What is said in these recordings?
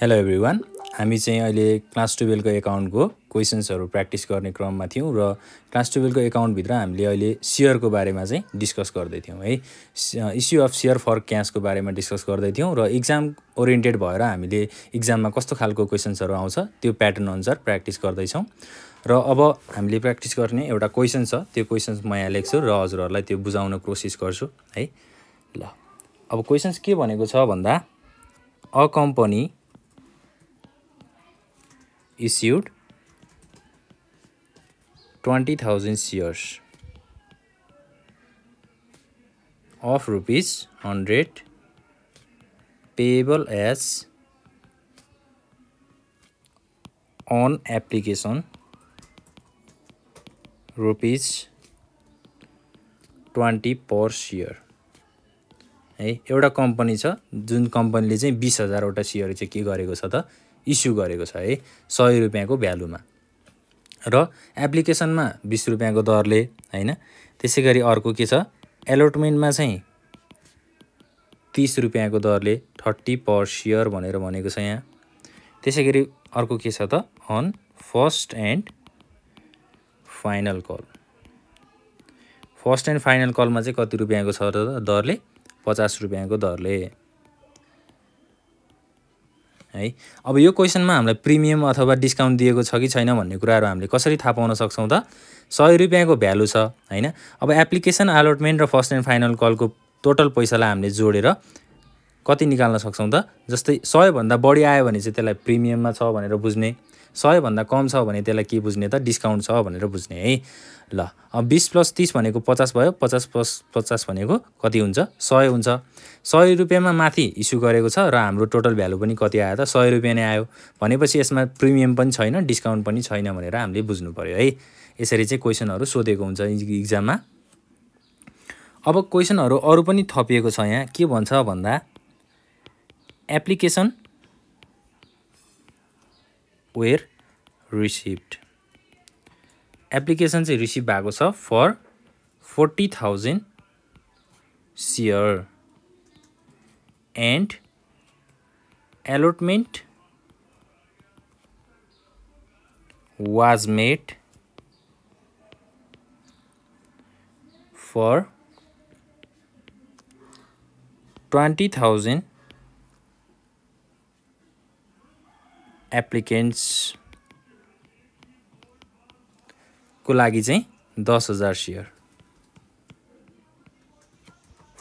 Hello every one हामी चाहिँ अहिले क्लास टुवेल्भको एकाउन्टको क्वेसन्सहरू प्र्याक्टिस गर्ने क्रममा थियौँ र क्लास टुवेल्भको एकाउन्टभित्र हामीले अहिले सेयरको बारेमा चाहिँ डिस्कस गर्दैथ्यौँ है इस्यु अफ सेयर फर क्यासको बारेमा डिस्कस गर्दैथ्यौँ र इक्जाम ओरिएन्टेड भएर हामीले इक्जाममा कस्तो खालको क्वेसन्सहरू आउँछ त्यो प्याटर्न अनुसार प्र्याक्टिस गर्दैछौँ र अब हामीले प्र्याक्टिस गर्ने एउटा क्वेसन छ त्यो क्वेसन्स म यहाँ लेख्छु र हजुरहरूलाई त्यो बुझाउन कोसिस गर्छु है ल अब क्वेसन्स के भनेको छ भन्दा अ company issued 20,000 shares of rupees 100 payable as on application rupees 20 per share. है एउटा कम्पनी छ जुन कम्पनीले चाहिँ बिस हजारवटा सियर चाहिँ के गरेको छ त इस्यु गरेको छ है सय रुपियाँको भ्यालुमा र एप्लिकेसनमा बिस रुपियाँको दरले होइन त्यसै गरी अर्को के छ एलोटमेन्टमा चाहिँ तिस रुपियाँको दरले थर्टी पर सियर भनेर भनेको छ यहाँ त्यसै गरी अर्को के छ त on first and final call first and final कलमा चाहिँ कति रुपियाँको छ त दरले पचास रुपियाँको दरले है अब यो क्वेसनमा हामीलाई प्रिमियम अथवा डिस्काउन्ट दिएको छ कि छैन भन्ने कुराहरू हामीले कसरी थाहा पाउन सक्छौँ त सय रुपियाँको भ्यालु छ होइन अब एप्लिकेसन एलोटमेन्ट र फर्स्ट एन्ड फाइनल कलको टोटल पैसालाई हामीले जोडेर कति निकाल्न सक्छौँ त जस्तै सयभन्दा बढी आयो भने चाहिँ त्यसलाई प्रिमियममा छ भनेर बुझ्ने सयभन्दा कम छ भने त्यसलाई के बुझ्ने त डिस्काउन्ट छ भनेर बुझ्ने है ल अब बिस प्लस तिस भनेको पचास भयो पचास प्लस पचास भनेको कति हुन्छ सय हुन्छ सय रुपियाँमा माथि इस्यु गरेको छ र हाम्रो टोटल भ्यालु पनि कति आयो त सय रुपियाँ नै आयो भनेपछि यसमा प्रिमियम पनि छैन डिस्काउन्ट पनि छैन भनेर हामीले बुझ्नु पऱ्यो है यसरी चाहिँ क्वेसनहरू सोधेको हुन्छ इक्जाममा अब क्वेसनहरू अरू पनि थपिएको छ यहाँ के भन्छ भन्दा एप्लिकेसन वेयर रिसिप्ड एप्लिकेसन चाहिँ रिसिभ भएको छ for forty thousand share and allotment was made for twenty thousand एप्लिकेन्ट्सको लागि चाहिँ दस हजार share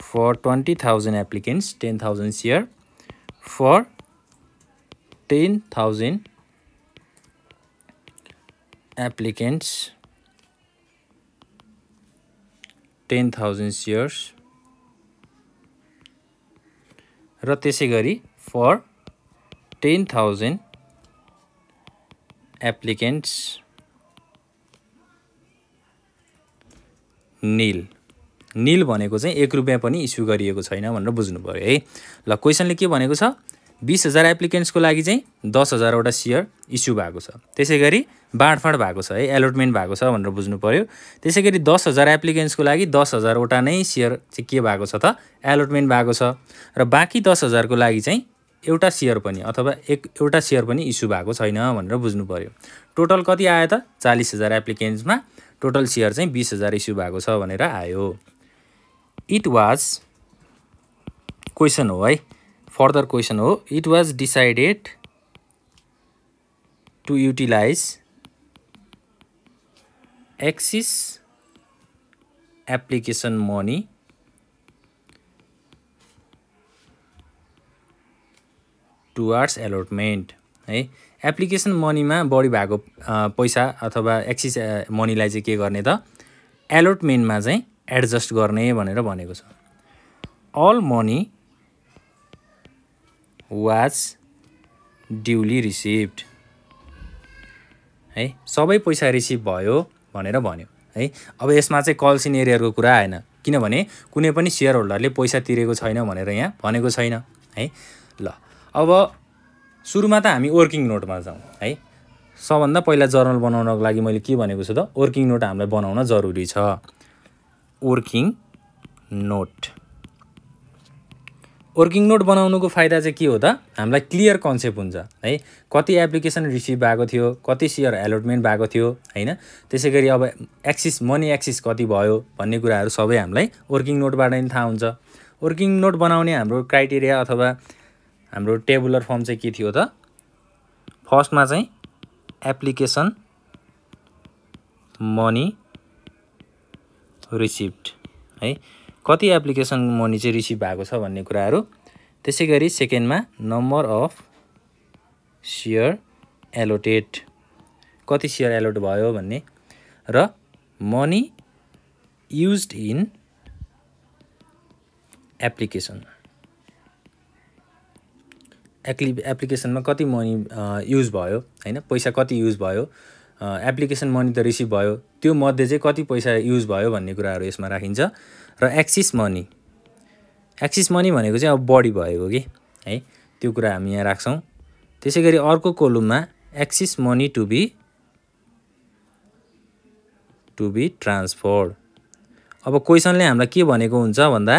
for twenty thousand applicants ten thousand share for ten thousand applicants ten thousand shares र त्यसै गरी for ten thousand applicants nil nil भनेको चाहिँ एक रुपियाँ पनि इस्यु गरिएको छैन भनेर बुझ्नु पऱ्यो है ल क्वेसनले के भनेको छ बिस हजार एप्लिकेन्ट्सको लागि चाहिँ दस हजारवटा सेयर इस्यु भएको छ त्यसै गरी बाँडफाँड भएको छ है एलोटमेन्ट भएको छ भनेर बुझ्नु पऱ्यो त्यसै गरी दस हजार एप्लिकेन्ट्सको लागि दस हजारवटा नै सेयर चाहिँ के भएको छ त एलोटमेन्ट भएको छ र बाँकी दस हजारको लागि चाहिँ एउटा सेयर पनि अथवा एक एउटा सेयर पनि इस्यु भएको छैन भनेर बुझ्नु पऱ्यो टोटल कति आयो त चालिस हजार एप्लिकेन्ट्समा टोटल सेयर चाहिँ बिस हजार इस्यु भएको छ भनेर आयो इट वाज क्वेसन हो है फर्दर क्वेसन हो it was decided to utilise excess application money towards allotment है एप्लिकेसन मनीमा बढी भएको पैसा अथवा एक्सिस मनीलाई चाहिँ के गर्ने त एलोटमेन्टमा चाहिँ एडजस्ट गर्ने भनेर भनेको छ all money was duly received है सबै पैसा रिसिभ भयो भनेर भन्यो है अब यसमा चाहिँ कलसिन एरियाको कुरा आएन किनभने कुनै पनि सेयर होल्डरले पैसा तिरेको छैन भनेर यहाँ भनेको छैन है ल अब सुरुमा त हामी वर्किङ नोटमा जाउँ है सबभन्दा पहिला जर्नल बनाउनको लागि मैले के भनेको छु त वर्किङ नोट हामीलाई बनाउन जरुरी छ वर्किङ नोट वर्किङ नोट बनाउनुको फाइदा चाहिँ के हो त हामीलाई क्लियर कन्सेप्ट हुन्छ है कति एप्लिकेसन रिसिभ भएको थियो कति सेयर एलोटमेन्ट भएको थियो होइन त्यसै गरी अब एक्सिस मनी एक्सिस कति भयो भन्ने कुराहरू सबै हामीलाई वर्किङ नोटबाट नै थाहा हुन्छ वर्किङ नोट बनाउने हाम्रो क्राइटेरिया अथवा हाम्रो टेबुलर फर्म चाहिँ के थियो त फर्स्टमा चाहिँ एप्लिकेसन मनी रिसिप्ट है कति एप्लिकेसन मनी चाहिँ रिसिभ भएको छ भन्ने कुराहरू त्यसै गरी सेकेन्डमा नम्बर अफ सियर एलोटेड कति सियर एलोट भयो भन्ने र मनी युज इन एप्लिकेसन एक्लि एप्लिकेसनमा कति मनी युज भयो होइन पैसा कति युज भयो एप्लिकेसन मनी त रिसिभ भयो त्यो मध्ये चाहिँ कति पैसा युज भयो भन्ने कुराहरू यसमा राखिन्छ र एक्सिस मनी एक्सिस मनी भनेको चाहिँ अब बढी भएको कि है त्यो कुरा हामी यहाँ राख्छौँ त्यसै गरी अर्को कोलुममा excess money to be to be transfer अब क्वेसनले हामीलाई के भनेको हुन्छ भन्दा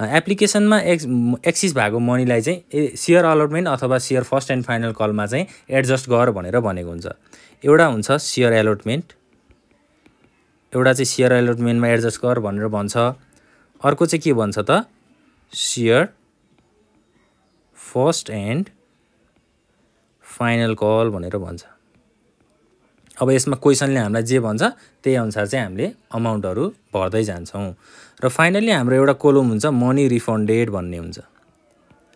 एप्लिकेसनमा एक्स एक्सिस भएको मनीलाई चाहिँ ए सियर अलोटमेन्ट अथवा सियर फर्स्ट एन्ड फाइनल कलमा चाहिँ एडजस्ट गर भनेर भनेको हुन्छ एउटा हुन्छ सियर एलोटमेन्ट एउटा चाहिँ सियर एलोटमेन्टमा एडजस्ट गर भनेर भन्छ अर्को चाहिँ के भन्छ त share first and final call भनेर भन्छ अब यसमा क्वेसनले हामीलाई जे भन्छ त्यही अनुसार चाहिँ हामीले अमाउन्टहरू भर्दै जान्छौँ र फाइनल्ली हाम्रो एउटा कोलम हुन्छ मनी रिफन्डेड भन्ने हुन्छ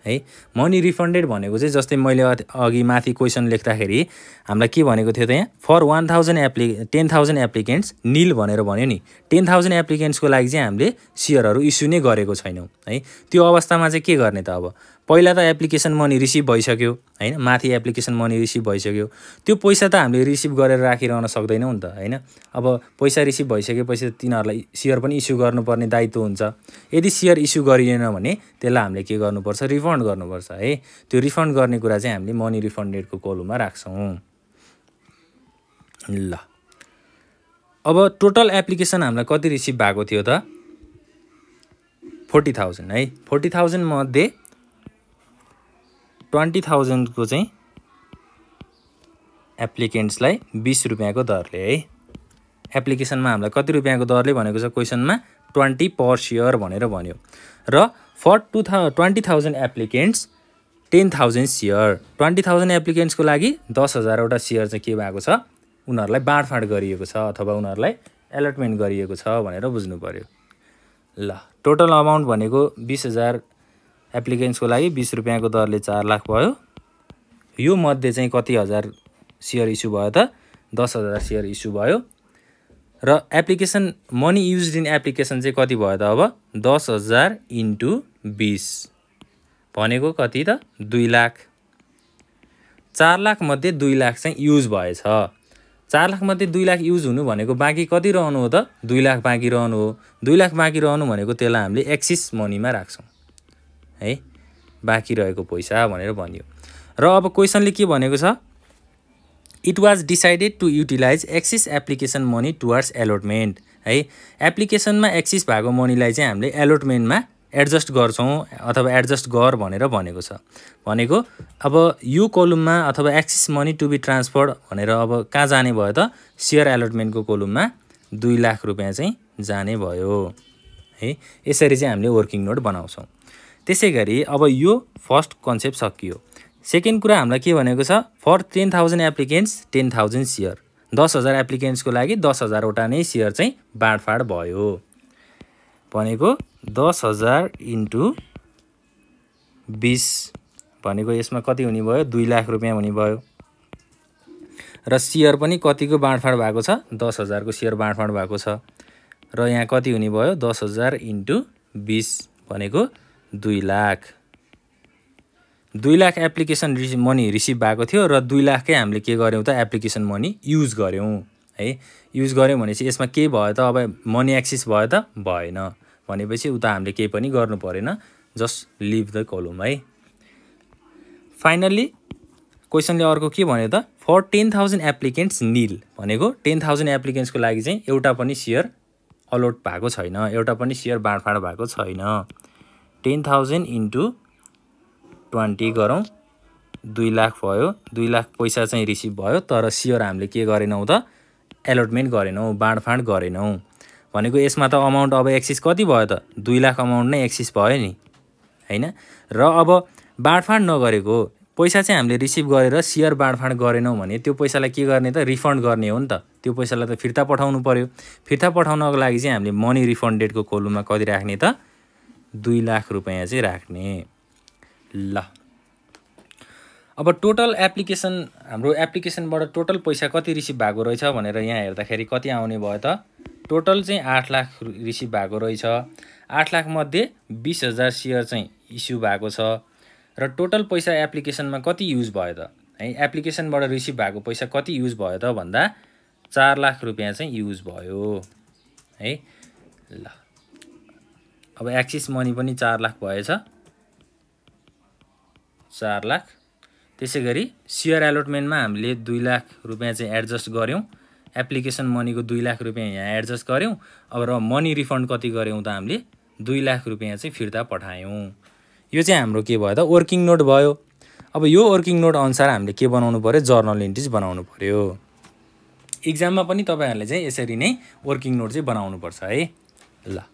है मनी रिफन्डेड भनेको चाहिँ जस्तै मैले अघि माथि क्वेसन लेख्दाखेरि हामीलाई के भनेको थियो त यहाँ फर वान थाउजन्ड एप्लि टेन थाउजन्ड एप्लिकेन्ट्स निल भनेर भन्यो नि टेन थाउजन्ड एप्लिकेन्ट्सको लागि चाहिँ हामीले सेयरहरू इस्यु नै गरेको छैनौँ है त्यो अवस्थामा चाहिँ के गर्ने त अब पहिला त एप्लिकेसन मनी रिसिभ भइसक्यो होइन माथि एप्लिकेसन मनी रिसिभ भइसक्यो त्यो पैसा त हामीले रिसिभ गरेर राखिरहन सक्दैनौँ नि त होइन अब पैसा रिसिभ भइसकेपछि तिनीहरूलाई सेयर पनि इस्यु गर्नुपर्ने दायित्व हुन्छ यदि सेयर इस्यु गरिएन भने त्यसलाई हामीले के गर्नुपर्छ रिफन्ड गर्नुपर्छ है त्यो रिफन्ड गर्ने कुरा चाहिँ हामीले मनी रिफन्डेडको कोलुमा राख्छौँ ल अब टोटल एप्लिकेसन हामीलाई कति रिसिभ भएको थियो त फोर्टी थाउजन्ड है फोर्टी थाउजन्डमध्ये ट्वेन्टी थाउजन्डको चाहिँ एप्लिकेन्ट्सलाई बिस रुपियाँको दरले है एप्लिकेसनमा हामीलाई कति रुपियाँको दरले भनेको छ क्वेसनमा ट्वेन्टी पर सियर भनेर भन्यो र फर टु था twenty thousand applicants ten thousand share twenty thousand एप्लिकेन्ट्सको लागि दस हजारवटा सियर चाहिँ के भएको छ उनीहरूलाई बाँडफाँड गरिएको छ अथवा उनीहरूलाई एलोटमेन्ट गरिएको छ भनेर बुझ्नु पऱ्यो ल टोटल अमाउन्ट भनेको बिस हजार एप्लिकेन्ट्सको लागि बिस रुपियाँको दरले चार लाख भयो यो मध्ये चाहिँ कति हजार सेयर इस्यु भयो त दस हजार सेयर इस्यु भयो र application money use in application चाहिँ कति भयो त अब दस हजार इन्टु बिस भनेको कति त दुई लाख चार लाखमध्ये दुई लाख चाहिँ युज भएछ चार लाखमध्ये दुई लाख युज हुनु भनेको बाँकी कति रहनु हो त दुई लाख बाँकी रहनु हो दुई लाख बाँकी रहनु भनेको त्यसलाई हामीले एक्सिस मनीमा राख्छौँ है बाँकी रहेको पैसा भनेर भनियो र अब क्वेसनले के भनेको छ it was decided to utilise excess application money towards allotment है एप्लिकेसनमा एक्सिस भएको मनीलाई चाहिँ हामीले एलोटमेन्टमा एडजस्ट गर्छौँ अथवा एडजस्ट गर भनेर भनेको छ भनेको अब यो कोलुममा अथवा excess money to be transfer भनेर अब कहाँ जाने भयो त सेयर एलोटमेन्टको कोलुममा दुई लाख रुपियाँ चाहिँ जाने भयो है यसरी चाहिँ हामीले वर्किङ नोट बनाउँछौँ त्यसै गरी अब यो फर्स्ट कन्सेप्ट सकियो सेकेन्ड कुरा हामीलाई के भनेको छ for ten thousand applicants ten thousand share दस हजार एप्लिकेन्ट्सको लागि दस हजारवटा नै सेयर चाहिँ बाँडफाँड भयो भनेको दस हजार इन्टु बिस भनेको यसमा कति हुने भयो दुई लाख रुपियाँ हुने भयो र सेयर पनि कतिको बाँडफाँड भएको छ दस हजारको सेयर बाँडफाँड भएको छ र यहाँ कति हुने भयो दस हजार इन्टु बिस भनेको दुई लाख दुई लाख एप्लिकेसन रिसि मनी रिसिभ भएको थियो र दुई लाखकै हामीले के गऱ्यौँ त एप्लिकेसन मनी युज गऱ्यौँ है युज गऱ्यौँ भनेपछि यसमा के भयो त अब मनी एक्सिस भयो त भएन भनेपछि उता हामीले केही पनि गर्नु परेन जस्ट लिभ द कलम है फाइनल्ली क्वेसनले अर्को के भन्यो त for ten thousand applicants nil भनेको टेन थाउजन्ड एप्लिकेन्ट्सको लागि चाहिँ एउटा पनि सेयर अलोट भएको छैन एउटा पनि सेयर बाँडफाँड भएको छैन टेन थाउजन्ड इन्टु ट्वेन्टी गरौँ दुई लाख भयो दुई लाख पैसा चाहिँ रिसिभ भयो तर सियर हामीले के गरेनौँ त एलोटमेन्ट गरेनौँ बाँडफाँड गरेनौँ भनेको यसमा त अमाउन्ट अब एक्सिस कति भयो त दुई लाख अमाउन्ट नै एक्सिस भयो नि होइन र अब बाँडफाँड नगरेको पैसा चाहिँ हामीले रिसिभ गरेर सियर बाँडफाँड गरेनौँ भने त्यो पैसालाई के गर्ने त रिफन्ड गर्ने हो नि त त्यो पैसालाई त फिर्ता पठाउनु पऱ्यो फिर्ता पठाउनको लागि चाहिँ हामीले मनी रिफन्डेडको कोलुमा कति राख्ने त दुई लाख रुपियाँ चाहिँ राख्ने ल अब टोटल एप्लिकेसन हाम्रो एप्लिकेसनबाट टोटल पैसा कति रिसिभ भएको रहेछ भनेर यहाँ हेर्दाखेरि कति आउने भयो त टोटल चाहिँ आठ लाख रिसिभ भएको रहेछ आठ लाखमध्ये बिस हजार सेयर चाहिँ इस्यु भएको छ र टोटल पैसा एप्लिकेसनमा कति युज भयो त है एप्लिकेसनबाट रिसिभ भएको पैसा कति युज भयो त भन्दा चार लाख रुपियाँ चाहिँ युज भयो है ल अब एक्सिस मनी पनि चार लाख भएछ चार लाख त्यसै गरी सियर एलोटमेन्टमा हामीले दुई लाख रुपियाँ चाहिँ एडजस्ट गऱ्यौँ एप्लिकेसन मनीको दुई लाख रुपियाँ यहाँ एडजस्ट गऱ्यौँ अब र मनी रिफन्ड कति गऱ्यौँ त हामीले दुई लाख रुपियाँ चाहिँ फिर्ता पठायौँ यो चाहिँ हाम्रो के भयो त वर्किङ नोट भयो अब यो वर्किङ नोट अनुसार हामीले के बनाउनु पऱ्यो जर्नल इन्ट्रिज बनाउनु पऱ्यो इक्जाममा पनि तपाईँहरूले चाहिँ यसरी नै वर्किङ नोट चाहिँ बनाउनुपर्छ है ल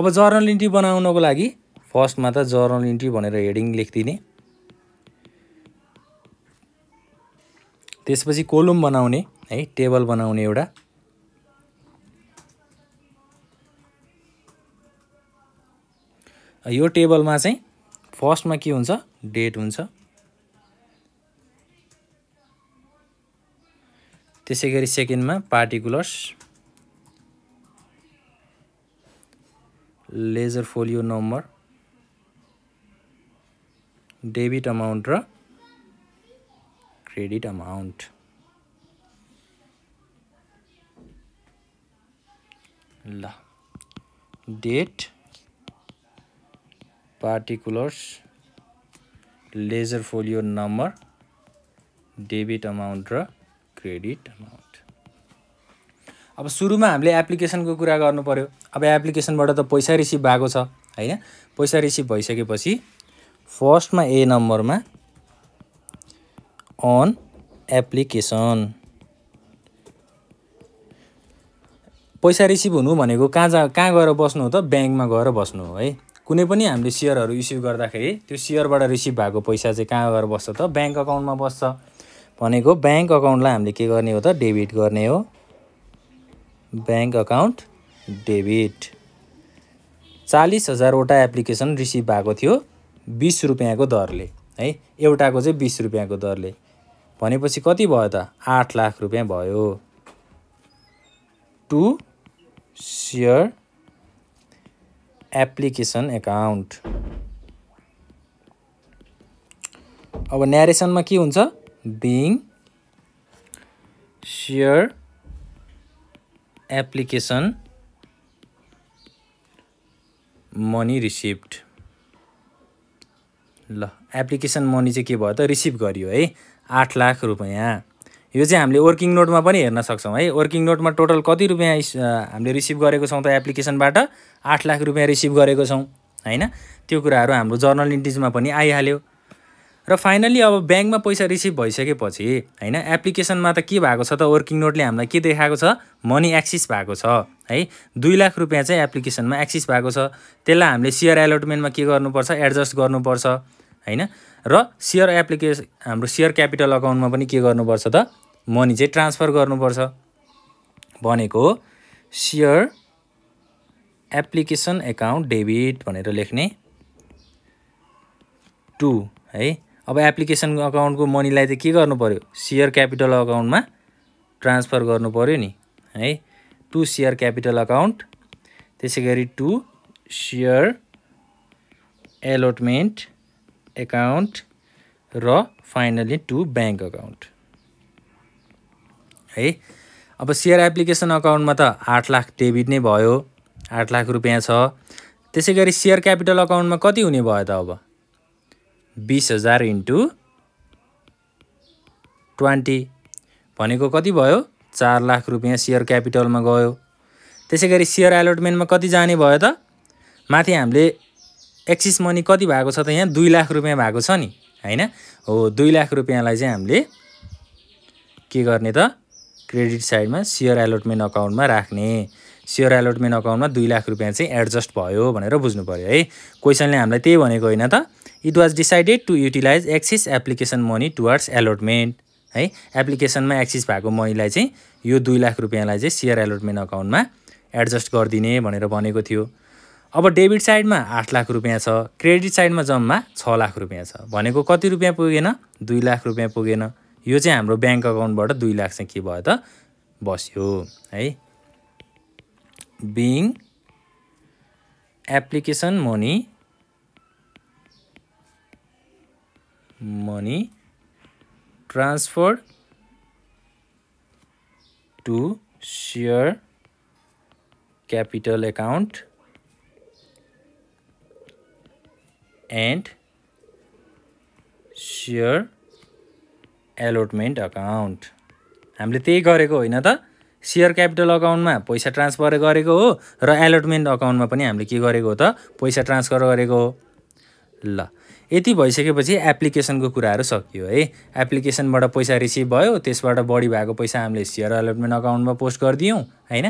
अब जर्नल इन्ट्री बनाउनको लागि फर्स्टमा त जर्नल इन्ट्री भनेर हेडिङ लेखिदिने त्यसपछि कोलुम बनाउने है टेबल बनाउने एउटा यो टेबलमा चाहिँ फर्स्टमा के हुन्छ डेट हुन्छ त्यसै गरी सेकेन्डमा particulars ledger folio number debit amount र क्रेडिट अमाउन्ट ल date particulars ledger folio number debit amount र क्रेडिट अमाउन्ट अब सुरुमा हामीले एप्लिकेसनको कुरा गर्नु पऱ्यो अब एप्लिकेसनबाट त पैसा रिसिभ भएको छ होइन पैसा रिसिभ भइसकेपछि फर्स्टमा ए नम्बरमा अन एप्लिकेसन पैसा रिसिभ हुनु भनेको कहाँ जा कहाँ गएर बस्नु हो त ब्याङ्कमा गएर बस्नु हो है कुनै पनि हामीले सेयरहरू इस्यु गर्दाखेरि त्यो सेयरबाट रिसिभ भएको पैसा चाहिँ कहाँ गएर बस्छ त ब्याङ्क अकाउन्टमा बस्छ भनेको ब्याङ्क अकाउन्टलाई हामीले के गर्ने हो त डेबिट गर्ने हो ब्याङ्क अकाउन्ट डेबिट चालिस हजारवटा एप्लिकेसन रिसिभ भएको थियो बिस रुपियाँको दरले है एउटाको चाहिँ बिस रुपियाँको दरले भनेपछि कति भयो त आठ लाख रुपियाँ भयो टु सेयर एप्लिकेसन एकाउन्ट अब न्यारेसनमा के हुन्छ being share application money received ल एप्लिकेसन मनी चाहिँ के भयो त रिसिभ गरियो है आठ लाख रुपियाँ यो चाहिँ हामीले वर्किङ नोटमा पनि हेर्न सक्छौँ है वर्किङ नोटमा टोटल कति रुपियाँ हामीले रिसिभ गरेको छौँ त एप्लिकेसनबाट आठ लाख रुपियाँ रिसिभ गरेको छौँ होइन त्यो कुराहरू हाम्रो जर्नल इन्टिजमा पनि आइहाल्यो र फाइनल्ली अब ब्याङ्कमा पैसा रिसिभ भइसकेपछि होइन एप्लिकेसनमा त के भएको छ त वर्किङ नोटले हामीलाई के देखाएको छ मनी एक्सिस भएको छ है दुई लाख रुपियाँ चाहिँ एप्लिकेसनमा एक्सिस भएको छ त्यसलाई हामीले सेयर एलोटमेन्टमा के गर्नुपर्छ एडजस्ट गर्नुपर्छ होइन र सियर एप्लिकेसन हाम्रो सेयर क्यापिटल अकाउन्टमा पनि के गर्नुपर्छ त मनी चाहिँ ट्रान्सफर गर्नुपर्छ भनेको share share application account debit भनेर लेख्ने टु है अब एप्लिकेसन अकाउन्टको मनीलाई चाहिँ के गर्नु पऱ्यो सेयर क्यापिटल अकाउन्टमा ट्रान्सफर गर्नु पऱ्यो नि है टु सेयर क्यापिटल अकाउन्ट त्यसै गरी टु सेयर एलोटमेन्ट एकाउन्ट र फाइनली टु ब्याङ्क अकाउन्ट है अब सेयर एप्लिकेसन अकाउन्टमा त आठ लाख डेबिट नै भयो आठ लाख रुपियाँ छ त्यसै गरी सेयर क्यापिटल अकाउन्टमा कति हुने भयो त अब बिस हजार इन्टु ट्वेन्टी भनेको कति भयो चार लाख रुपियाँ सेयर क्यापिटलमा गयो त्यसै गरी सेयर एलोटमेन्टमा कति जाने भयो त माथि हामीले एक्सिस मनी कति भएको छ त यहाँ दुई लाख रुपियाँ भएको छ नि होइन हो दुई लाख रुपियाँलाई चाहिँ हामीले के गर्ने त क्रेडिट साइडमा सेयर एलोटमेन्ट अकाउन्टमा राख्ने सेयर एलोटमेन्ट अकाउन्टमा दुई लाख रुपियाँ चाहिँ एडजस्ट भयो भनेर बुझ्नु पऱ्यो है क्वेसनले हामीलाई त्यही भनेको होइन त it was decided to utilise excess application money towards allotment है एप्लिकेसनमा एक्सिस भएको मैलाई चाहिँ यो दुई लाख रुपियाँलाई चाहिँ सेयर एलोटमेन्ट अकाउन्टमा एडजस्ट गरिदिने भनेर भनेको थियो अब डेबिट साइडमा आठ लाख रुपियाँ छ क्रेडिट साइडमा जम्मा छ लाख रुपियाँ छ भनेको कति रुपियाँ पुगेन दुई लाख रुपियाँ पुगेन यो चाहिँ हाम्रो ब्याङ्क अकाउन्टबाट दुई लाख चाहिँ के भयो त बस्यो है being application money money transfer to share capital account and share allotment account हामीले त्यही गरेको होइन त सेयर क्यापिटल अकाउन्टमा पैसा ट्रान्सफर गरेको हो र एलोटमेन्ट अकाउन्टमा पनि हामीले के गरेको हो त पैसा ट्रान्सफर गरेको हो ल यति भइसकेपछि एप्लिकेसनको कुराहरू सकियो है एप्लिकेसनबाट पैसा रिसिभ भयो त्यसबाट बढी भएको पैसा हामीले सेयर अलटमेन्ट अकाउन्टमा पोस्ट गरिदियौँ होइन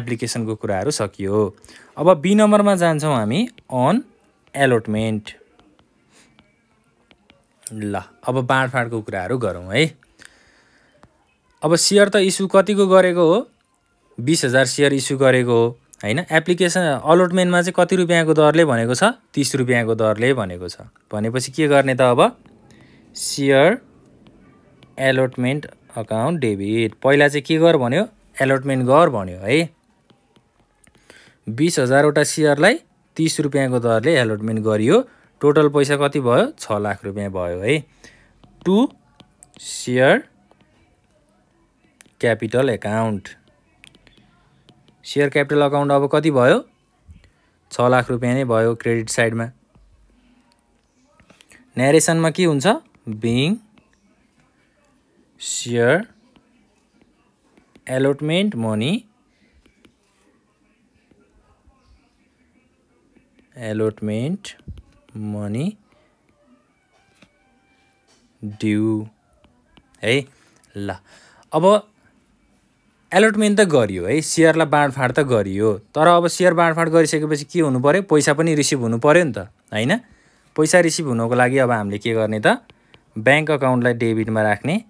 एप्लिकेसनको कुराहरू सकियो अब बी नम्बरमा जान्छौँ हामी अन एलोटमेन्ट ल अब बाँडफाँडको कुराहरू गरौँ है अब सेयर त इस्यु कतिको गरेको हो बिस हजार सेयर इस्यु गरेको हो होइन एप्लिकेसन अलोटमेन्टमा चाहिँ कति रुपियाँको दरले भनेको छ तिस रुपियाँको दरले भनेको छ भनेपछि के गर्ने त अब सेयर एलोटमेन्ट अकाउन्ट डेबिट पहिला चाहिँ के गर भन्यो एलोटमेन्ट गर भन्यो है बिस हजारवटा सेयरलाई तिस रुपियाँको दरले एलोटमेन्ट गरियो टोटल पैसा कति भयो छ लाख रुपियाँ भयो है to share capital account share capital account अब कति भयो छ लाख रुपियाँ नै भयो क्रेडिट साइडमा नेरेसनमा के हुन्छ being share allotment money allotment money due है ल अब एलोटमेन्ट त गरियो है सेयरलाई बाँडफाँड त गरियो तर अब सेयर बाँडफाँड गरिसकेपछि के हुनु पऱ्यो पैसा पनि रिसिभ हुनु पऱ्यो नि त होइन पैसा रिसिभ हुनुको लागि अब हामीले के गर्ने त ब्याङ्क अकाउन्टलाई डेबिटमा राख्ने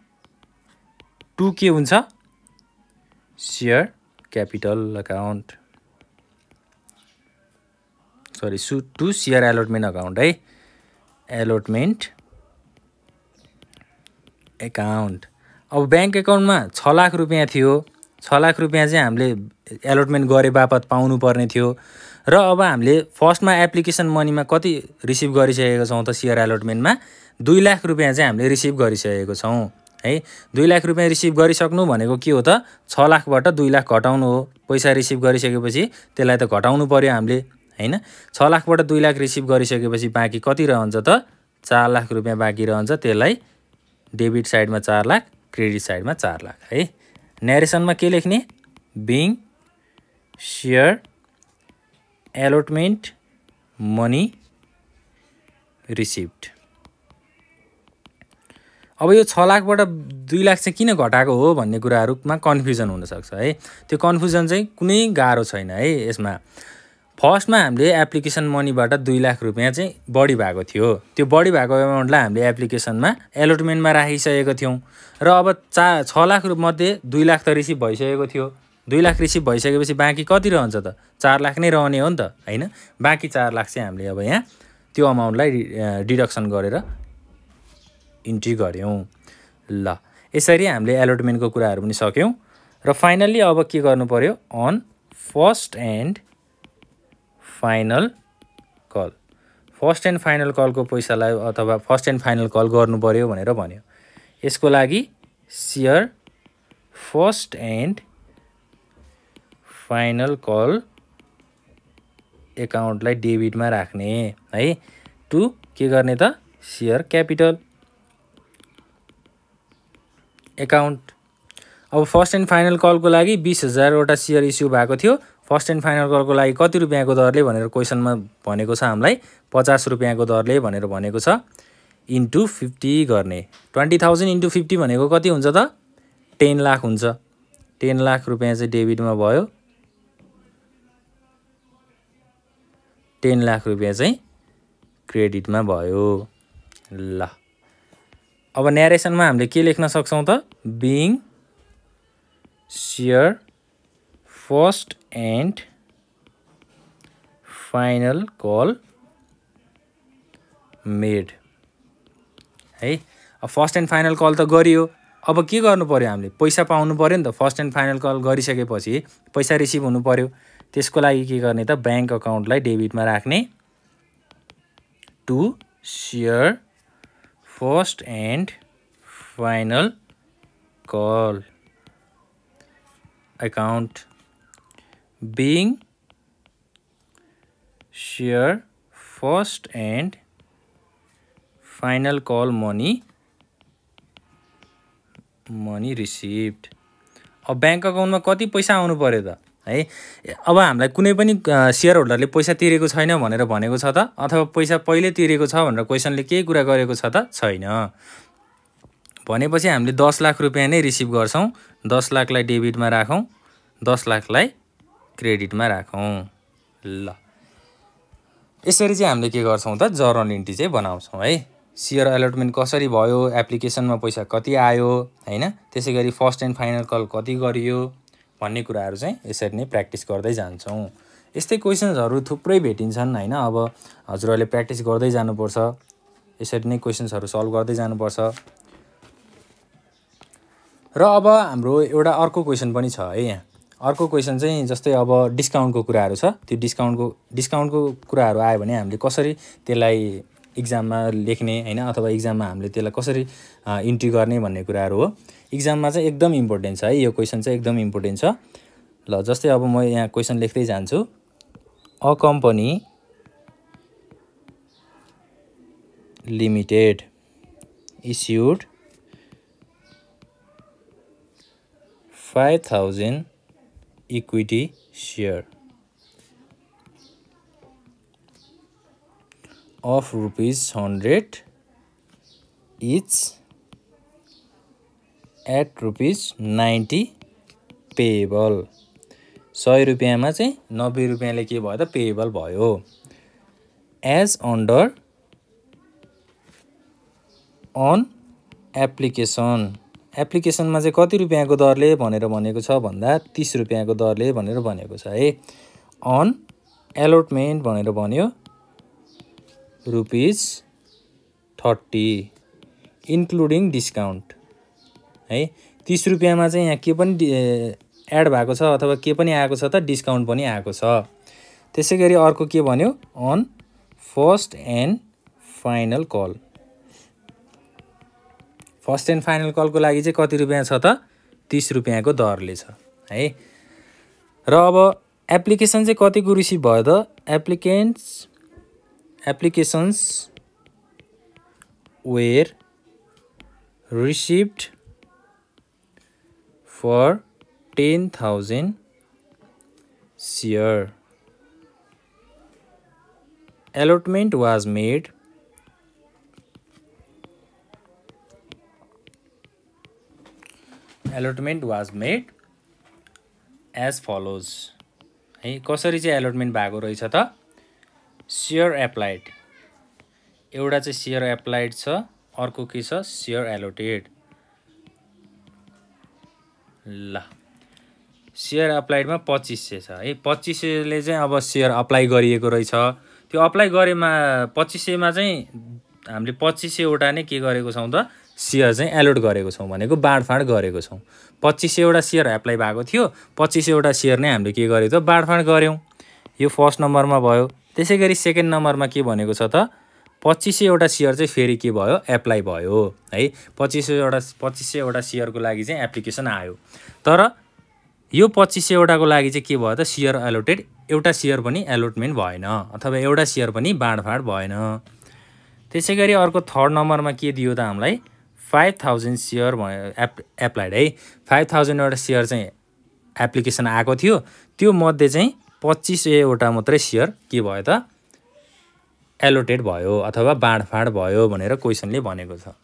टु के हुन्छ सेयर क्यापिटल अकाउन्ट सरी सु टु सेयर एलोटमेन्ट अकाउन्ट है एलोटमेन्ट एकाउन्ट अब ब्याङ्क एकाउन्टमा छ लाख रुपियाँ थियो छ लाख रुपियाँ चाहिँ हामीले एलोटमेन्ट गरे बापत पाउनुपर्ने थियो र अब हामीले फर्स्टमा एप्लिकेसन मनीमा कति रिसिभ गरिसकेको छौँ त सियर एलोटमेन्टमा दुई लाख रुपियाँ चाहिँ हामीले रिसिभ गरिसकेको छौँ है दुई लाख रुपियाँ रिसिभ गरिसक्नु भनेको के हो त छ लाखबाट दुई लाख घटाउनु हो पैसा रिसिभ गरिसकेपछि त्यसलाई त घटाउनु पऱ्यो हामीले होइन छ लाखबाट दुई लाख रिसिभ गरिसकेपछि बाँकी कति रहन्छ त चार लाख रुपियाँ बाँकी रहन्छ त्यसलाई डेबिट साइडमा चार लाख क्रेडिट साइडमा चार लाख है नेरेसनमा के लेख्ने being share allotment money receipt अब यो छ लाखबाट दुई लाख चाहिँ किन घटाएको हो भन्ने कुराहरूमा कन्फ्युजन हुनसक्छ है त्यो कन्फ्युजन चाहिँ कुनै गाह्रो छैन है यसमा फर्स्टमा हामीले एप्लिकेसन मनीबाट दुई लाख रुपियाँ चाहिँ बढी भएको थियो त्यो बढी भएको एमाउन्टलाई हामीले एप्लिकेसनमा एलोटमेन्टमा राखिसकेको थियौँ र अब चा छ लाख रुपमध्ये दुई लाख त रिसिभ भइसकेको थियो दुई लाख रिसिभ भइसकेपछि बाँकी कति रहन्छ त चार लाख नै रहने हो नि त होइन बाँकी चार लाख चाहिँ हामीले अब यहाँ त्यो अमाउन्टलाई डिडक्सन गरेर इन्ट्री गऱ्यौँ ल यसरी हामीले एलोटमेन्टको कुराहरू पनि सक्यौँ र फाइनल्ली अब के गर्नु पऱ्यो on first and final call first and final कलको पैसालाई अथवा फर्स्ट एन्ड फाइनल कल गर्नु पऱ्यो भनेर भन्यो यसको लागि share first and final call एकाउन्टलाई डेबिटमा राख्ने है टु के गर्ने त सेयर क्यापिटल एकाउन्ट अब फर्स्ट एन्ड फाइनल कलको लागि बिस हजारवटा सेयर इस्यु भएको थियो फर्स्ट एन्ड फाइनल कलको लागि कति रुपियाँको दरले भनेर क्वेसनमा भनेको छ हामीलाई पचास रुपियाँको दरले भनेर भनेको छ इन्टु फिफ्टी गर्ने ट्वेन्टी थाउजन्ड इन्टु फिफ्टी भनेको कति हुन्छ त टेन लाख हुन्छ टेन लाख रुपियाँ चाहिँ डेबिटमा भयो टेन लाख रुपियाँ चाहिँ क्रेडिटमा भयो ल अब न्यारेसनमा हामीले के लेख्न सक्छौँ त being share first and final call made है अब फर्स्ट एन्ड फाइनल कल त गरियो अब के गर्नु पऱ्यो हामीले पैसा पाउनु पऱ्यो नि त फर्स्ट एन्ड फाइनल कल गरिसकेपछि पैसा रिसिभ हुनु पऱ्यो त्यसको लागि के गर्ने त ब्याङ्क अकाउन्टलाई डेबिटमा राख्ने to share first and final call account being share first and final call money money receive अब ब्याङ्क अकाउन्टमा कति पैसा आउनु पऱ्यो त है अब हामीलाई कुनै पनि सेयर होल्डरले पैसा तिरेको छैन भनेर भनेको छ त अथवा पैसा पहिल्यै तिरेको छ भनेर क्वेसनले केही कुरा गरेको छ त छैन भनेपछि हामीले दस लाख रुपियाँ नै रिसिभ गर्छौँ दस लाखलाई डेबिटमा राखौँ दस लाखलाई क्रेडिटमा राखौँ ल यसरी चाहिँ हामीले के गर्छौँ त जर्नल इन्ट्री चाहिँ बनाउँछौँ है सियर एलोटमेन्ट कसरी भयो एप्लिकेसनमा पैसा कति आयो होइन त्यसै गरी फर्स्ट एन्ड फाइनल कल कति गरियो भन्ने कुराहरू चाहिँ यसरी नै प्र्याक्टिस गर्दै जान्छौँ यस्तै क्वेसन्सहरू थुप्रै भेटिन्छन् होइन अब हजुरहरूले प्र्याक्टिस गर्दै जानुपर्छ यसरी नै क्वेसन्सहरू सल्भ गर्दै जानुपर्छ र अब हाम्रो एउटा अर्को क्वेसन पनि छ है यहाँ अर्को क्वेसन चाहिँ जस्तै अब डिस्काउन्टको कुराहरू छ त्यो डिस्काउन्टको डिस्काउन्टको कुराहरू आयो भने हामीले कसरी त्यसलाई इक्जाममा लेख्ने होइन अथवा इक्जाममा हामीले त्यसलाई कसरी इन्ट्री गर्ने भन्ने कुराहरू हो इक्जाममा चाहिँ एकदम इम्पोर्टेन्ट छ है यो क्वेसन चाहिँ एकदम इम्पोर्टेन्ट छ ल जस्तै अब म यहाँ क्वेसन लेख्दै जान्छु a company limited issued five thousand equity share of rupees 100 is at rupees ninety payable सय रुपियाँमा चाहिँ नब्बे रुपियाँले के भयो त पेएबल भयो एज अन्डर अन एप्लिकेसन एप्लिकेसनमा चाहिँ कति रुपियाँको दरले भनेर भनेको छ भन्दा तिस रुपियाँको दरले भनेर भनेको छ है अन एलोटमेन्ट भनेर भन्यो रुपिज थर्टी इन्क्लुडिङ डिस्काउन्ट है तिस रुपियाँमा चाहिँ यहाँ के पनि एड भएको छ अथवा के पनि आएको छ त डिस्काउन्ट पनि आएको छ त्यसै गरी अर्को के भन्यो on first and final call first and final कलको लागि चाहिँ कति रुपियाँ छ त तिस रुपियाँको दरले छ है र अब एप्लिकेसन चाहिँ कतिको रिसिभ भयो त applicants applications were receive for ten thousand share allotment was made allotment was made as follows है कसरी चाहिँ एलोटमेन्ट भएको रहेछ त सेयर एप्लाइड एउटा चाहिँ सेयर एप्लाइड छ अर्को के छ सेयर एलोटेड ल सेयर एप्लाइडमा पच्चिस सय छ है पच्चिस सयले चाहिँ अब सेयर अप्लाई गरिएको रहेछ त्यो अप्लाई गरेमा पच्चिस सयमा चाहिँ हामीले पच्चिस सयवटा नै के गरेको छौँ त सेयर चाहिँ एलोट गरेको छौँ भनेको बाँडफाँड गरेको छौँ पच्चिस सयवटा सेयर एप्लाई भएको थियो पच्चिस सयवटा सेयर नै हामीले के गर्यो त बाँडफाँड गऱ्यौँ यो फर्स्ट नम्बरमा भयो त्यसै गरी सेकेन्ड नम्बरमा के भनेको छ त पच्चिस सयवटा सेयर चाहिँ फेरि के भयो एप्लाई भयो है पच्चिस सयवटा पच्चिस सयवटा सेयरको लागि चाहिँ एप्लिकेसन आयो तर यो पच्चिस सयवटाको लागि चाहिँ के भयो त सेयर एलोटेड एउटा सेयर पनि एलोटमेन्ट भएन अथवा एउटा सेयर पनि बाँडफाँड भएन त्यसै गरी अर्को थर्ड नम्बरमा के दियो त हामीलाई फाइभ थाउजन्ड सेयर भयो एप एप्लाइड है फाइभ थाउजन्डवटा सेयर चाहिँ एप्लिकेसन आएको थियो त्यो मध्ये चाहिँ पच्चिस सयवटा मात्रै सेयर के भयो त एलोटेड भयो अथवा बाँडफाँड भयो भनेर क्वेसनले भनेको छ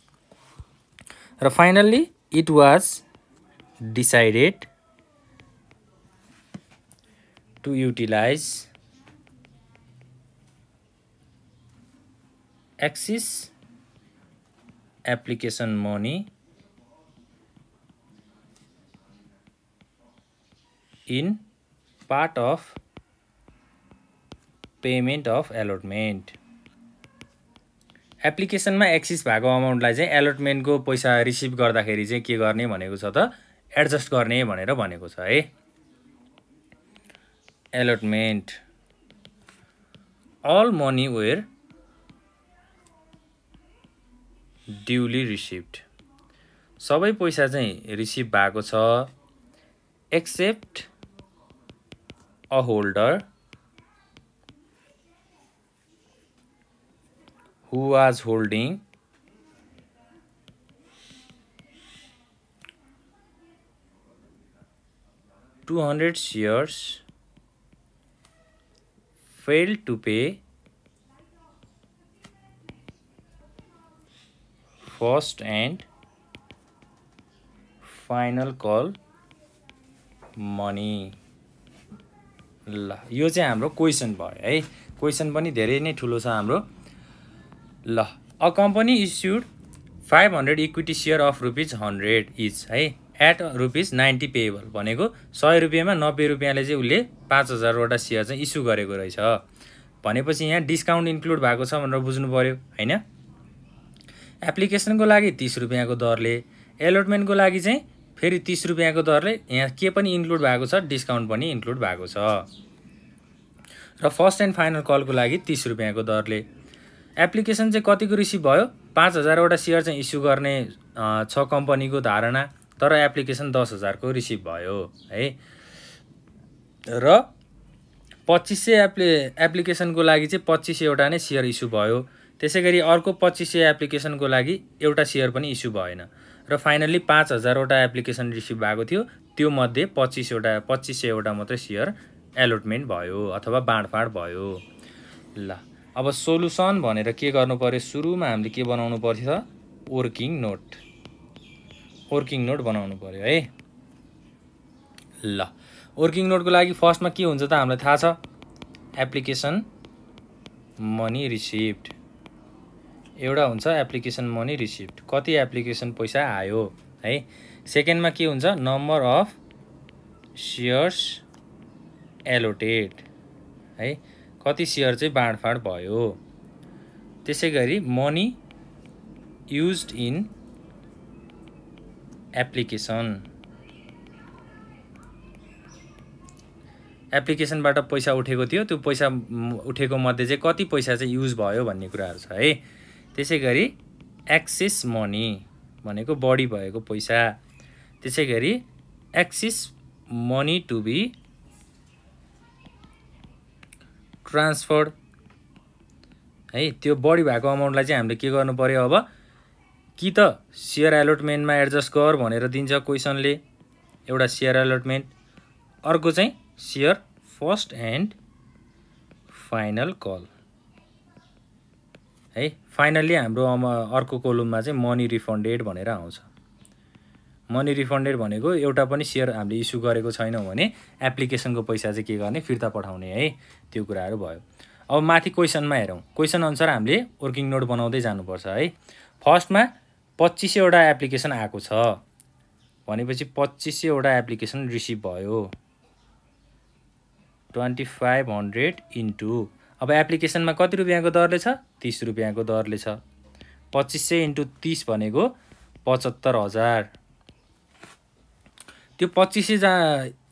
र finally it was decided to utilise excess application money in part of payment of allotment एप्लिकेसनमा एक्सिस भएको अमाउन्टलाई चाहिँ एलोटमेन्टको पैसा रिसिभ गर्दाखेरि चाहिँ के गर्ने भनेको छ त एडजस्ट गर्ने भनेर भनेको छ है allotment all money were duly received सबै पैसा चाहिँ रिसिभ भएको छ except a holder who was holding two hundred shares fail to pay first and final call money ल यो चाहिँ हाम्रो क्वेसन भयो है क्वेसन पनि धेरै नै ठुलो छ हाम्रो ल a company issued five hundred equity share of rupees hundred is है एट रुपिज नाइन्टी पेएबल भनेको सय रुपियाँमा नब्बे रुपियाँले चाहिँ उसले पाँच हजारवटा सेयर चाहिँ इस्यु गरेको रहेछ भनेपछि यहाँ डिस्काउन्ट इन्क्लुड भएको छ भनेर बुझ्नु पऱ्यो होइन एप्लिकेसनको लागि तिस रुपियाँको दरले एलोटमेन्टको लागि चाहिँ फेरि तिस रुपियाँको दरले यहाँ के पनि इन्क्लुड भएको छ डिस्काउन्ट पनि इन्क्लुड भएको छ र फर्स्ट एन्ड फाइनल कलको लागि तिस रुपियाँको दरले एप्लिकेसन चाहिँ कतिको रिसिभ भयो पाँच हजारवटा सेयर चाहिँ इस्यु गर्ने छ कम्पनीको धारणा तर एप्लिकेसन दस हजारको रिसिभ भयो है र पच्चिस सय एप्लि एप्लिकेसनको लागि चाहिँ पच्चिसवटा नै सेयर इस्यु भयो त्यसै गरी अर्को पच्चिस सय एप्लिकेसनको लागि एउटा सेयर पनि इस्यु भएन र फाइनल्ली पाँच हजारवटा एप्लिकेसन रिसिभ भएको थियो त्यो त्योमध्ये पच्चिसवटा पच्चिस सयवटा मात्रै सेयर एलोटमेन्ट भयो अथवा बाँडफाँड भयो ल अब सोलुसन भनेर के गर्नु पऱ्यो सुरुमा हामीले के बनाउनु पर्थ्यो त वर्किङ नोट वर्किङ नोट बनाउनु पऱ्यो है ल वर्किङ नोटको लागि फर्स्टमा के हुन्छ त हामीलाई थाहा छ एप्लिकेसन मनी रिसिभ्ड एउटा हुन्छ एप्लिकेसन मनी रिसिप्ट कति एप्लिकेसन पैसा आयो है सेकेन्डमा के हुन्छ नम्बर अफ सेयर्स एलोटेड है कति सेयर चाहिँ बाँडफाँड भयो त्यसै गरी मनी युज इन एप्लिकेसन एप्लिकेसनबाट पैसा उठेको थियो त्यो पैसा उठेको मध्ये चाहिँ कति पैसा चाहिँ युज भयो भन्ने कुराहरू छ है त्यसै गरी एक्सिस मनी भनेको बढी भएको पैसा त्यसै गरी excess money to be transfer है त्यो बढी भएको अमाउन्टलाई चाहिँ हामीले के गर्नु पऱ्यो अब कि त सेयर एलोटमेन्टमा एडजस्ट गर भनेर दिन्छ क्वेसनले एउटा सेयर एलोटमेन्ट अर्को चाहिँ share first and final call है फाइनल्ली हाम्रो अर्को कोलुममा चाहिँ मनी रिफन्डेड भनेर आउँछ मनी रिफन्डेड भनेको एउटा पनि सेयर हामीले इस्यु गरेको छैनौँ भने एप्लिकेसनको पैसा चाहिँ के गर्ने फिर्ता पठाउने है त्यो कुराहरू भयो अब माथि क्वेसनमा हेरौँ क्वेसन अनुसार हामीले वर्किङ नोट बनाउँदै जानुपर्छ है फर्स्टमा पच्चिसैवटा एप्लिकेसन आएको छ भनेपछि पच्चिसैवटा एप्लिकेसन रिसिभ भयो ट्वेन्टी फाइभ हन्ड्रेड इन्टु अब एप्लिकेसनमा कति रुपियाँको दरले छ तिस रुपियाँको दरले छ पच्चिस सय इन्टु तिस भनेको पचहत्तर हजार त्यो पच्चिस सय जहाँ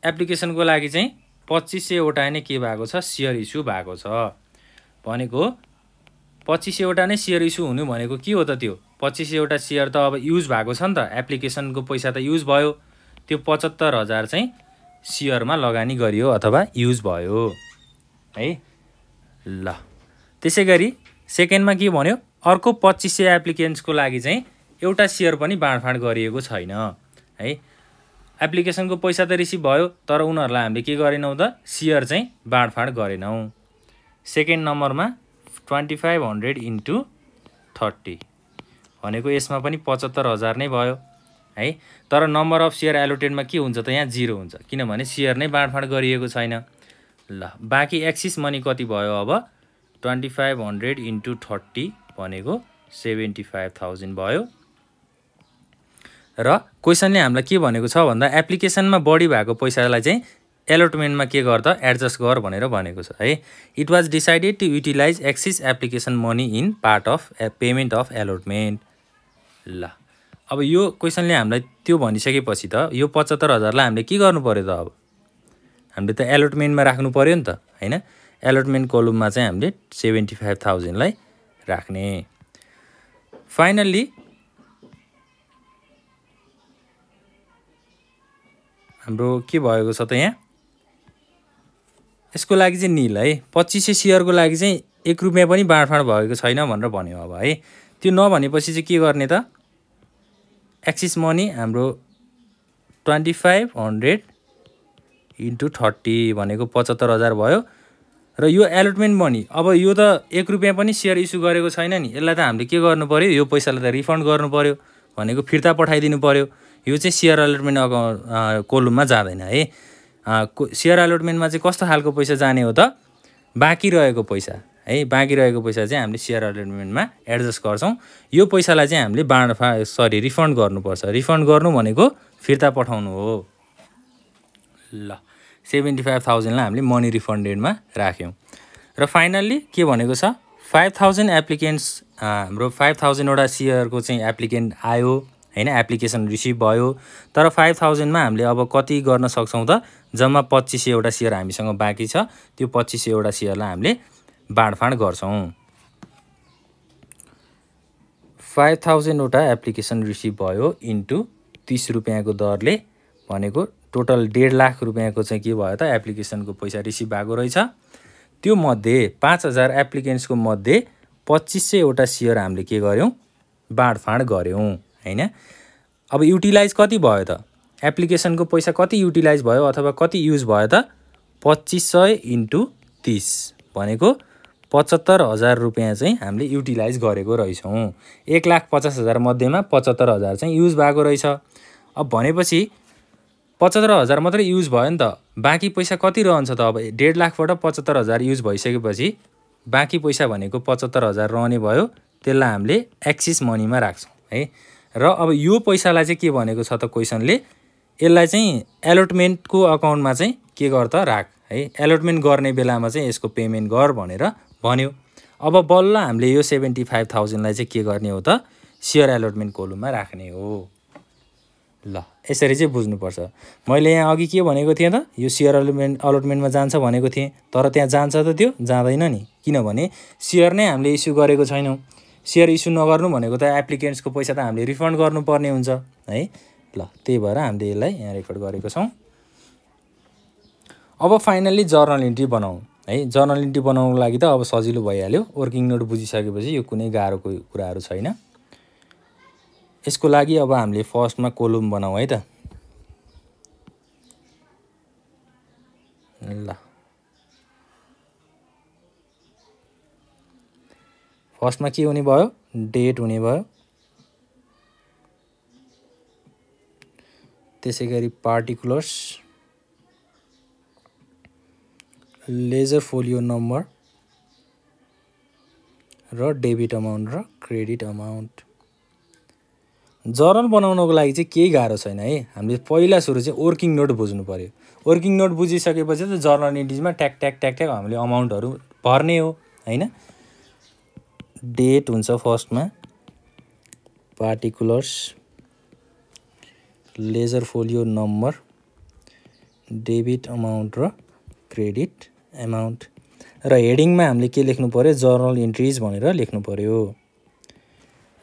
एप्लिकेसनको लागि चाहिँ पच्चिस सयवटा नै के भएको छ सेयर इस्यु भएको छ भनेको पच्चिस सयवटा नै सेयर इस्यु हुनु भनेको के हो त त्यो पच्चिस सयवटा सेयर त अब युज भएको छ नि त एप्लिकेसनको पैसा त युज भयो त्यो पचहत्तर हजार चाहिँ सेयरमा लगानी गरियो अथवा युज भयो है ल त्यसै गरी सेकेन्डमा के भन्यो अर्को पच्चिस सय एप्लिकेन्ट्सको लागि चाहिँ एउटा सेयर पनि बाँडफाँड गरिएको छैन है एप्लिकेसनको पैसा त रिसिभ भयो तर उनीहरूलाई हामीले के गरेनौँ त सेयर चाहिँ बाँडफाँड गरेनौँ सेकेन्ड नम्बरमा twenty five hundred into thirty भनेको यसमा पनि पचहत्तर हजार नै भयो है तर नम्बर अफ सेयर एलोटेडमा के हुन्छ त यहाँ जिरो हुन्छ किनभने सेयर नै बाँडफाँड गरिएको छैन ल बाँकी एक्सिस मनी कति भयो अब twenty five hundred into thirty भनेको सेभेन्टी फाइभ थाउजन्ड भयो र क्वेसनले हामीलाई के भनेको छ भन्दा एप्लिकेसनमा बढी भएको पैसालाई चाहिँ एलोटमेन्टमा के गर्दा एडजस्ट गर भनेर भनेको छ है it was decided to utilise excess application money in part of a payment of allotment ल अब यो क्वेसनले हामीलाई त्यो भनिसकेपछि त यो पचहत्तर हजारलाई हामीले के गर्नु पऱ्यो त अब हामीले त एलोटमेन्टमा राख्नु पऱ्यो नि त होइन एलोटमेन्ट कलुममा चाहिँ हामीले सेभेन्टी फाइभ थाउजन्डलाई राख्ने फाइनल्ली हाम्रो के भएको छ त यहाँ यसको लागि चाहिँ निल है पच्चिस सय सेयरको लागि चाहिँ एक रुपियाँ पनि बाँडफाँड भएको छैन भनेर भन्यो अब है त्यो नभनेपछि चाहिँ के गर्ने त एक्सिस मनी हाम्रो twenty five hundred into thirty भनेको पचहत्तर हजार भयो र यो एलोटमेन्ट मनी अब यो त एक रुपियाँ पनि सेयर इस्यु गरेको छैन नि यसलाई त हामीले के गर्नु पऱ्यो यो पैसालाई त रिफन्ड गर्नु पऱ्यो भनेको फिर्ता पठाइदिनु पऱ्यो यो चाहिँ सेयर एलोटमेन्ट अकाउन्ट कोलुममा जाँदैन है सेयर एलोटमेन्टमा चाहिँ कस्तो खालको पैसा जाने हो त बाँकी रहेको पैसा है बाँकी रहेको पैसा चाहिँ हामीले सेयर एलोटमेन्टमा एडजस्ट गर्छौँ यो पैसालाई चाहिँ हामीले बाँडफा सरी रिफन्ड गर्नुपर्छ रिफन्ड गर्नु भनेको फिर्ता पठाउनु हो ल सेभेन्टी फाइभ थाउजन्डलाई हामीले मनी रिफन्डेडमा राख्यौँ र फाइनल्ली के भनेको छ फाइभ थाउजन्ड एप्लिकेन्ट्स हाम्रो फाइभ थाउजन्डवटा सियरको चाहिँ एप्लिकेन्ट आयो होइन एप्लिकेसन रिसिभ भयो तर फाइभ थाउजन्डमा हामीले अब कति गर्न सक्छौँ त जम्मा पच्चिस सयवटा सेयर e हामीसँग बाँकी छ त्यो पच्चिस सयवटा सेयरलाई e हामीले बाँडफाँड गर्छौँ फाइभ थाउजन्डवटा एप्लिकेसन रिसिभ भयो इन्टु तिस रुपियाँको दरले भनेको टोटल डेढ लाख रुपियाँको चाहिँ के भयो त एप्लिकेसनको पैसा रिसिभ भएको रहेछ त्यो मध्ये पाँच हजार एप्लिकेन्ट्सको मध्ये पच्चिस सयवटा सेयर हामीले के गऱ्यौँ बाँडफाँड गऱ्यौँ होइन अब युटिलाइज कति भयो त एप्लिकेसनको पैसा कति युटिलाइज भयो अथवा कति युज भयो त पच्चिस सय इन्टु तिस भनेको पचहत्तर हजार रुपियाँ चाहिँ हामीले युटिलाइज गरेको रहेछौँ एक लाख पचास हजार मध्येमा पचहत्तर हजार चाहिँ युज भएको रहेछ अब भनेपछि पचहत्तर हजार मात्रै युज भयो नि त बाँकी पैसा कति रहन्छ त अब डेढ लाखबाट पचहत्तर हजार युज भइसकेपछि बाँकी पैसा भनेको पचहत्तर हजार रहने भयो त्यसलाई हामीले एक्सिस मनीमा राख्छौँ है र अब यो पैसालाई चाहिँ के भनेको छ त क्वेसनले यसलाई चाहिँ एलोटमेन्टको अकाउन्टमा चाहिँ के गर त राख है एलोटमेन्ट गर्ने बेलामा चाहिँ यसको पेमेन्ट गर भनेर भन्यो अब बल्ल हामीले यो सेभेन्टी फाइभ थाउजन्डलाई चाहिँ के गर्ने हो त सेयर एलोटमेन्ट कोलुममा राख्ने हो ल यसरी चाहिँ बुझ्नुपर्छ मैले यहाँ अघि के भनेको थिएँ त यो सेयर अलोटमेन्ट अलोटमेन्टमा जान्छ भनेको थिएँ तर त्यहाँ जान्छ त त्यो जाँदैन नि किनभने सेयर नै हामीले इस्यु गरेको छैनौँ सेयर इस्यु नगर्नु भनेको त एप्लिकेन्ट्सको पैसा त हामीले रिफन्ड गर्नुपर्ने हुन्छ है ल त्यही भएर हामीले यसलाई यहाँ रेकर्ड गरेको छौँ अब फाइनल्ली जर्नल इन्ट्री बनाऊ है जर्नल इन्ट्री बनाउनुको लागि त अब सजिलो भइहाल्यो वर्किङ नोट बुझिसकेपछि यो कुनै गाह्रोको कुराहरू छैन यसको लागि अब हामीले फर्स्टमा कोलुम बनाऊ है त ल फर्स्टमा के हुने भयो डेट हुने भयो त्यसै गरी पार्टिकुलर्स लेजर फोलियो नम्बर र डेबिट अमाउन्ट र क्रेडिट अमाउन्ट जर्नल बनाउनको लागि चाहिँ केही गाह्रो छैन है हामीले पहिला सुरु चाहिँ वर्किङ नोट बुझ्नु पऱ्यो वर्किङ नोट बुझिसकेपछि त जर्नल इन्टिजमा ट्याक ट्याक ट्याक ट्याक हामीले अमाउन्टहरू भर्ने हो होइन डेट हुन्छ फर्स्टमा particulars ledger folio number debit amount र क्रेडिट एमाउन्ट र हेडिङमा हामीले के लेख्नु पऱ्यो जर्नल इन्ट्रिज भनेर लेख्नु पऱ्यो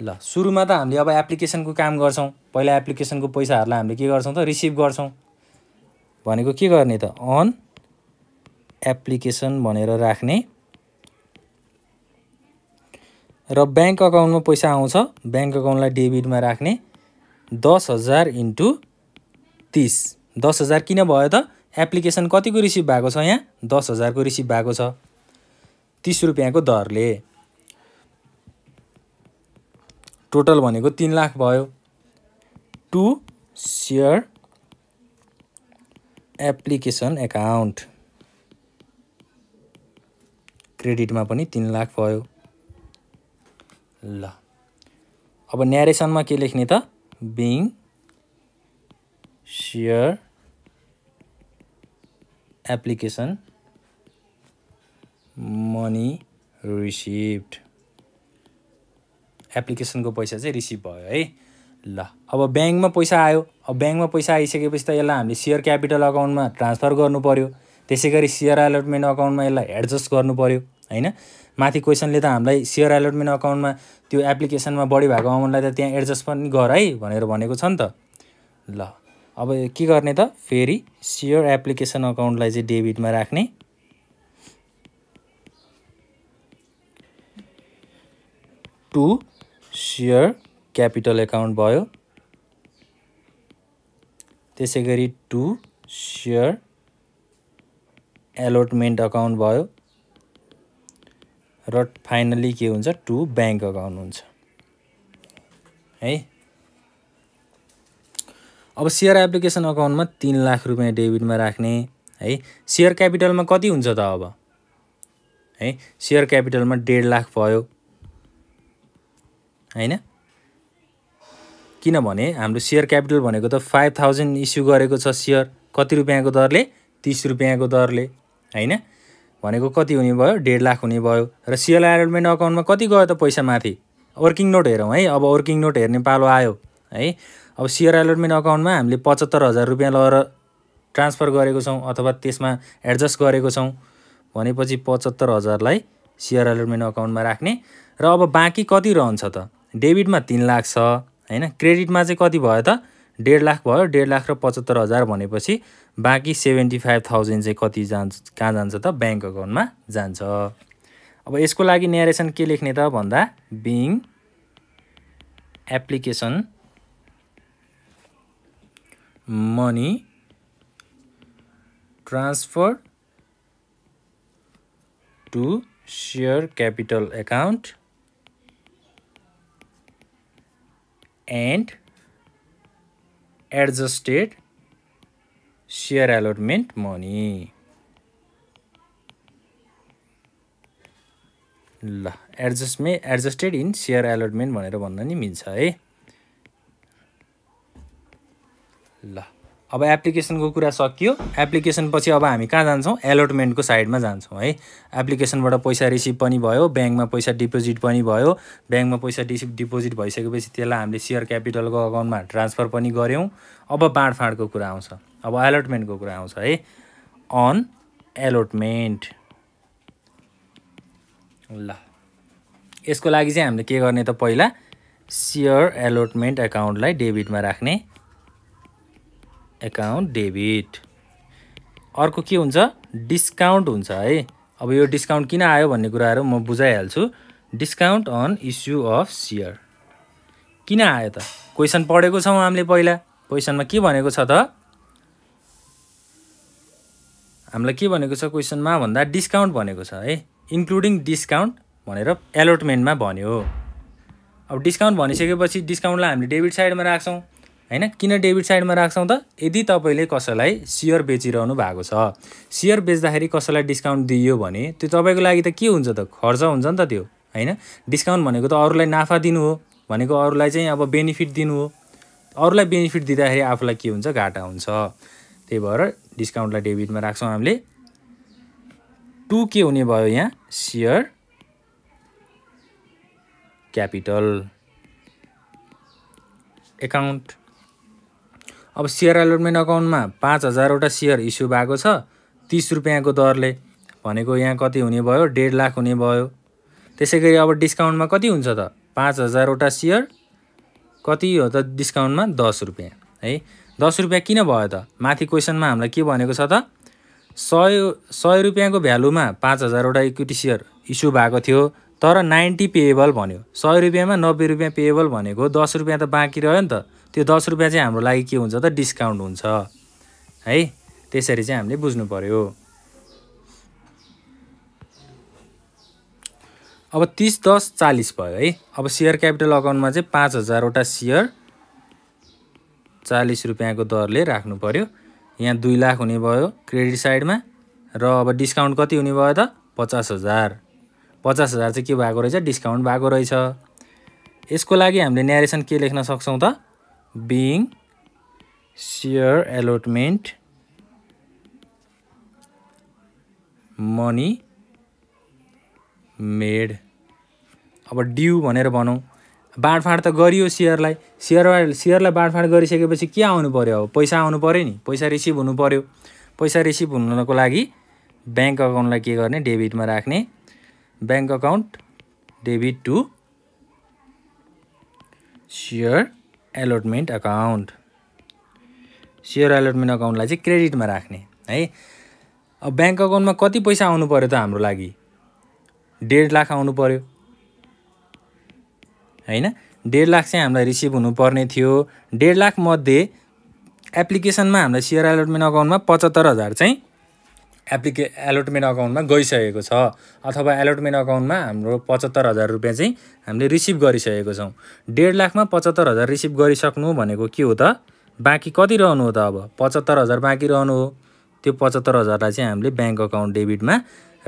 ल सुरुमा त हामीले अब एप्लिकेसनको काम गर्छौँ पहिला एप्लिकेसनको पैसाहरूलाई हामीले के गर्छौँ त रिसिभ गर्छौँ भनेको के गर्ने त अन एप्लिकेसन भनेर राख्ने र ब्याङ्क अकाउन्टमा पैसा आउँछ ब्याङ्क अकाउन्टलाई डेबिटमा राख्ने दस हजार इन्टु तिस दस हजार किन भयो त एप्लिकेसन कतिको रिसिभ भएको छ यहाँ दस हजारको रिसिभ भएको छ तिस रुपियाँको दरले टोटल भनेको तिन लाख भयो टु सेयर एप्लिकेसन एकाउन्ट क्रेडिटमा पनि तिन लाख भयो ल अब न्यारेसनमा के लेख्ने त being share application money receipt एप्लिकेसनको पैसा चाहिँ रिसिभ भयो है ल अब ब्याङ्कमा पैसा आयो अब ब्याङ्कमा पैसा आइसकेपछि त यसलाई हामीले सेयर क्यापिटल अकाउन्टमा ट्रान्सफर गर्नु पऱ्यो त्यसै गरी सेयर एलोटमेन्ट अकाउन्टमा यसलाई एडजस्ट गर्नु पऱ्यो होइन माथि क्वेसनले त हामीलाई सेयर एलोटमेन्ट अकाउन्टमा त्यो एप्लिकेसनमा बढी भएको अमाउन्टलाई त त्यहाँ एडजस्ट पनि गर है भनेर भनेको छ नि त ल अब के गर्ने त फेरि सेयर एप्लिकेसन अकाउन्टलाई चाहिँ डेबिटमा राख्ने टु सेयर क्यापिटल एकाउन्ट भयो त्यसै गरी टु सेयर एलोटमेन्ट अकाउन्ट भयो र फाइनली के हुन्छ टु ब्याङ्क अकाउन्ट हुन्छ है अब सेयर एप्लिकेसन अकाउन्टमा तिन लाख रुपियाँ डेबिटमा राख्ने है सेयर क्यापिटलमा कति हुन्छ त अब है सेयर क्यापिटलमा डेढ लाख भयो होइन किनभने हाम्रो सेयर क्यापिटल भनेको त फाइभ थाउजन्ड इस्यु गरेको छ सेयर कति रुपियाँको दरले तिस रुपियाँको दरले होइन भनेको कति हुने भयो डेढ लाख हुने भयो र सेयर एलोटमेन्ट अकाउन्टमा कति गयो त पैसा माथि वर्किङ नोट हेरौँ है अब वर्किङ नोट हेर्ने पालो आयो है अब सेयर एलोटमेन्ट अकाउन्टमा हामीले पचहत्तर हजार रुपियाँ लगेर ट्रान्सफर गरेको छौँ अथवा त्यसमा एडजस्ट गरेको छौँ भनेपछि पचहत्तर हजारलाई सेयर एलोटमेन्ट अकाउन्टमा राख्ने र अब बाँकी कति रहन्छ त डेबिटमा तिन लाख छ होइन क्रेडिटमा चाहिँ कति भयो त डेढ लाख भयो डेढ लाख र पचहत्तर हजार भनेपछि बाँकी सेभेन्टी फाइभ थाउजन्ड चाहिँ कति जान्छ कहाँ जान्छ त ब्याङ्क अकाउन्टमा जान्छ अब यसको लागि नेरेसन के लेख्ने त भन्दा being application money transfer to share capital account and adjusted share allotment money ल एडजस्टमे एडजस्टेड इन सेयर एलोटमेन्ट भनेर भन्न नि मिल्छ है ल अब एप्लिकेसनको कुरा सकियो एप्लिकेसनपछि अब हामी कहाँ जान्छौँ एलोटमेन्टको साइडमा जान्छौँ है एप्लिकेसनबाट पैसा रिसिभ पनि भयो ब्याङ्कमा पैसा डिपोजिट पनि भयो ब्याङ्कमा पैसा डिसिभ डिपोजिट भइसकेपछि त्यसलाई हामीले सेयर क्यापिटलको अकाउन्टमा ट्रान्सफर पनि गऱ्यौँ अब बाँडफाँडको कुरा आउँछ अब एलोटमेन्टको कुरा आउँछ है अन एलोटमेन्ट ल यसको लागि चाहिँ हामीले के गर्ने त पहिला सियर एलोटमेन्ट एकाउन्टलाई डेबिटमा राख्ने एकाउन्ट डेबिट अर्को के हुन्छ डिस्काउन्ट हुन्छ है अब यो डिस्काउन्ट किन आयो भन्ने कुराहरू म बुझाइहाल्छु discount on issue of share किन आयो त क्वेसन पढेको छौँ हामीले पहिला क्वेसनमा के भनेको छ त हामीलाई के भनेको छ क्वेसनमा भन्दा डिस्काउन्ट भनेको छ है इन्क्लुडिङ डिस्काउन्ट भनेर एलोटमेन्टमा भन्यो अब डिस्काउन्ट भनिसकेपछि डिस्काउन्टलाई हामीले डेबिट साइडमा राख्छौँ होइन किन डेबिट साइडमा राख्छौँ त यदि तपाईँले कसैलाई सेयर बेचिरहनु भएको छ सेयर बेच्दाखेरि कसैलाई डिस्काउन्ट दियो भने त्यो तपाईँको लागि त के हुन्छ त खर्च हुन्छ नि त त्यो होइन डिस्काउन्ट भनेको त अरूलाई नाफा दिनु हो भनेको अरूलाई चाहिँ अब बेनिफिट दिनु हो अरूलाई बेनिफिट दिँदाखेरि आफूलाई के हुन्छ घाटा हुन्छ त्यही भएर डिस्काउन्टलाई डेबिटमा राख्छौँ हामीले टु के हुने भयो यहाँ सेयर क्यापिटल एकाउन्ट अब सेयर एलोटमेन्ट अकाउन्टमा पाँच हजारवटा सेयर इस्यु भएको छ तिस रुपियाँको दरले भनेको यहाँ कति हुने भयो डेढ लाख हुने भयो त्यसै गरी अब डिस्काउन्टमा कति हुन्छ त पाँच हजारवटा सेयर कति हो त डिस्काउन्टमा दस रुपियाँ है दस रुपियाँ किन भयो त माथि क्वेसनमा हामीलाई के भनेको छ त सय सय रुपियाँको भ्यालुमा पाँच हजारवटा इक्विटी सेयर इस्यु भएको थियो तर नाइन्टी पेएबल भन्यो सय रुपियाँमा नब्बे रुपियाँ पेएबल भनेको दस रुपियाँ त बाँकी रह्यो नि त त्यो दस रुपियाँ चाहिँ हाम्रो लागि के हुन्छ त डिस्काउन्ट हुन्छ है त्यसरी चाहिँ हामीले बुझ्नु पऱ्यो अब तिस दस चालिस भयो है अब सेयर क्यापिटल अकाउन्टमा चाहिँ पाँच हजारवटा सेयर चालिस रुपियाँको दरले राख्नु पऱ्यो यहाँ दुई लाख हुने भयो क्रेडिट साइडमा र अब डिस्काउन्ट कति हुने भयो त पचास हजार पचास हजार चाहिँ के भएको रहेछ डिस्काउन्ट भएको रहेछ यसको लागि हामीले न्यारेसन के लेख्न सक्छौँ त being share allotment money made अब ड्यु भनेर भनौँ बाँडफाँड त गरियो सेयरलाई सेयर सेयरलाई बाँडफाँड गरिसकेपछि के आउनु पऱ्यो अब पैसा आउनु पऱ्यो नि पैसा रिसिभ हुनु पऱ्यो पैसा रिसिभ हुनको लागि ब्याङ्क अकाउन्टलाई के गर्ने डेबिटमा राख्ने bank account debit to share allotment account share allotment अकाउन्टलाई चाहिँ क्रेडिटमा राख्ने है अब ब्याङ्क अकाउन्टमा कति पैसा आउनु पऱ्यो त हाम्रो लागि डेढ लाख आउनु पऱ्यो होइन डेढ लाख चाहिँ हामीलाई रिसिभ हुनुपर्ने थियो डेढ लाखमध्ये एप्लिकेसनमा हामीलाई सेयर एलोटमेन्ट अकाउन्टमा पचहत्तर हजार चाहिँ एप्लिके एलोटमेन्ट अकाउन्टमा गइसकेको छ अथवा एलोटमेन्ट अकाउन्टमा हाम्रो पचहत्तर हजार रुपियाँ चाहिँ हामीले रिसिभ गरिसकेको छौँ डेढ लाखमा पचहत्तर हजार रिसिभ गरिसक्नु भनेको के हो त बाँकी कति रहनु हो त अब पचहत्तर हजार बाँकी रहनु हो त्यो पचहत्तर हजारलाई चाहिँ हामीले ब्याङ्क अकाउन्ट डेबिटमा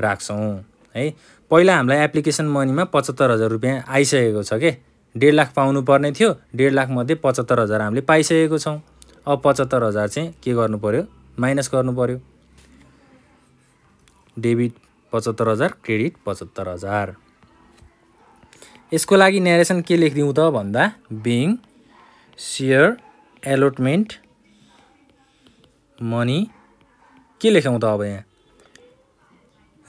राख्छौँ है पहिला हामीलाई एप्लिकेसन मनीमा पचहत्तर हजार रुपियाँ आइसकेको छ के डेढ लाख पाउनु पर्ने थियो डेढ लाखमध्ये पचहत्तर हजार हामीले पाइसकेको छौँ अब पचहत्तर हजार चाहिँ के गर्नु पऱ्यो माइनस गर्नु पऱ्यो डेबिट पचहत्तर हजार क्रेडिट पचहत्तर हजार यसको लागि नेरेसन के लेखिदिउँ त भन्दा बिङ सेयर एलोटमेन्ट मनी के लेखौँ त अब यहाँ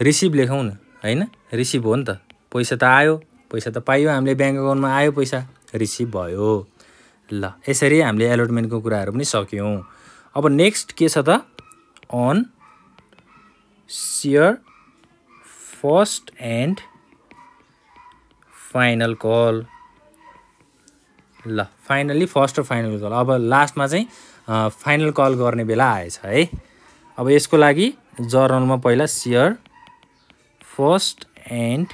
रिसिभ लेखौँ न होइन रिसिभ हो नि त पैसा त आयो पैसा त पाइयो हामीले ब्याङ्क एकाउन्टमा आयो पैसा रिसिभ भयो ल यसरी हामीले एलोटमेन्टको कुराहरू पनि सक्यौँ अब नेक्स्ट के छ त on share first and final call ल फाइनल्ली फर्स्ट र फाइनल कल अब लास्टमा चाहिँ फाइनल कल गर्ने बेला आएछ है अब यसको लागि जर्नलमा पहिला सियर फर्स्ट एन्ड